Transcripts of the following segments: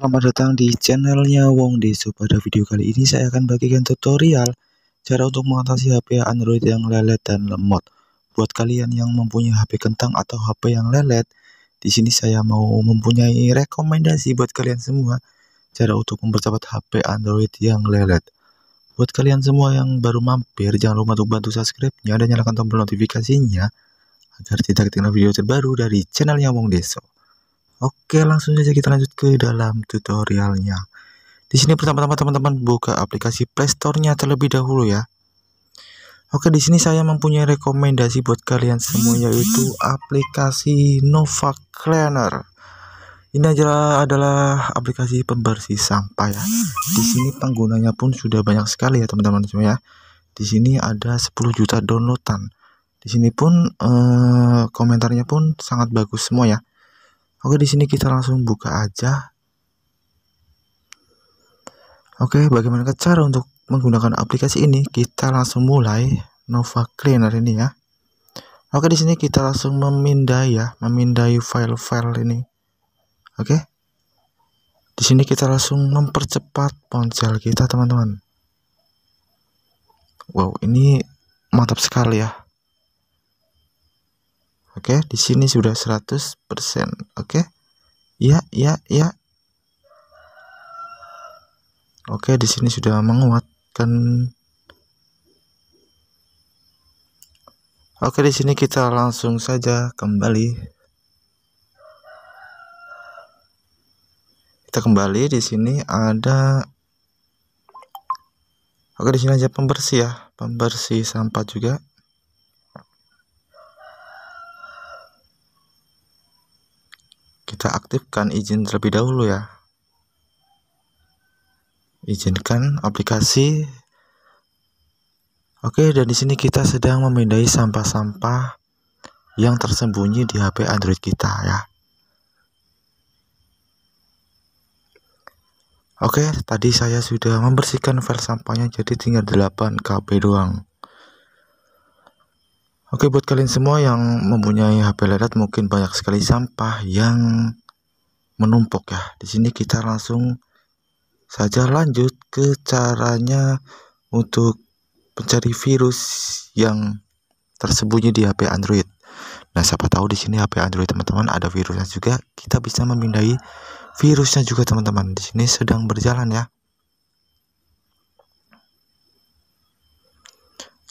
Selamat datang di channelnya Wong Deso. Pada video kali ini saya akan bagikan tutorial cara untuk mengatasi HP Android yang lelet dan lemot. Buat kalian yang mempunyai HP kentang atau HP yang lelet, di sini saya mau mempunyai rekomendasi buat kalian semua cara untuk mempercepat HP Android yang lelet. Buat kalian semua yang baru mampir, jangan lupa untuk bantu subscribe-nya dan nyalakan tombol notifikasinya agar tidak ketinggalan video terbaru dari channelnya Wong Deso. Oke, langsung saja kita lanjut ke dalam tutorialnya. Di sini pertama-tama teman-teman buka aplikasi Playstore-nya terlebih dahulu ya. Oke, di sini saya mempunyai rekomendasi buat kalian semua yaitu aplikasi Nova Cleaner. Ini adalah adalah aplikasi pembersih sampah ya. Di sini penggunanya pun sudah banyak sekali ya teman-teman semua ya. Di sini ada 10 juta downloadan. Di sini pun eh, komentarnya pun sangat bagus semua ya. Oke, di sini kita langsung buka aja. Oke, bagaimana cara untuk menggunakan aplikasi ini? Kita langsung mulai Nova Cleaner ini ya. Oke, di sini kita langsung memindai ya, memindai file-file ini. Oke. Di sini kita langsung mempercepat ponsel kita, teman-teman. Wow, ini mantap sekali ya. Oke, di sini sudah 100%. Oke. Ya, ya, ya. Oke, di sini sudah menguatkan. Oke, di sini kita langsung saja kembali kita kembali di sini ada oke di sini aja pembersih ya pembersih sampah juga kita aktifkan izin terlebih dahulu ya izinkan aplikasi oke dan di sini kita sedang memindai sampah-sampah yang tersembunyi di HP Android kita ya Oke, tadi saya sudah membersihkan file sampahnya jadi tinggal 8 KB doang. Oke, buat kalian semua yang mempunyai HP lelet mungkin banyak sekali sampah yang menumpuk ya. Di sini kita langsung saja lanjut ke caranya untuk mencari virus yang tersembunyi di HP Android. Nah, siapa tahu di sini HP Android teman-teman ada virusnya juga, kita bisa memindai virusnya juga teman-teman. Di sini sedang berjalan ya.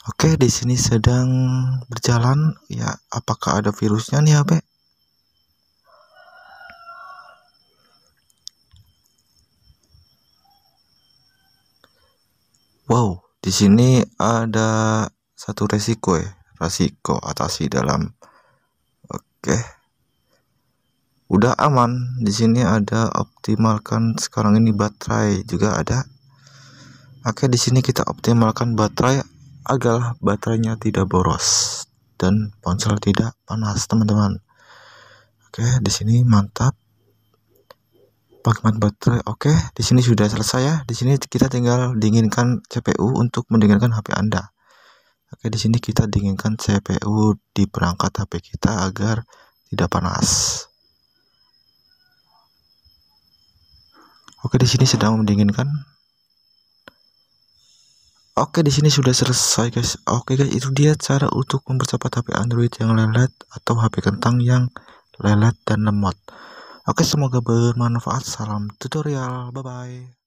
Oke, di sini sedang berjalan ya. Apakah ada virusnya nih HP? Wow, di sini ada satu resiko ya, resiko atasi dalam. Oke. Okay. Udah aman. Di sini ada optimalkan sekarang ini baterai juga ada. Oke, okay, di sini kita optimalkan baterai agar baterainya tidak boros dan ponsel tidak panas, teman-teman. Oke, okay, di sini mantap pangkaman baterai oke okay, di sini sudah selesai ya di sini kita tinggal dinginkan CPU untuk mendinginkan HP Anda oke okay, di sini kita dinginkan CPU di perangkat HP kita agar tidak panas oke okay, di sini sedang mendinginkan Oke di sini sudah selesai guys. Oke guys itu dia cara untuk mempercepat HP Android yang lelet atau HP kentang yang lelet dan lemot. Oke, semoga bermanfaat. Salam tutorial. Bye bye.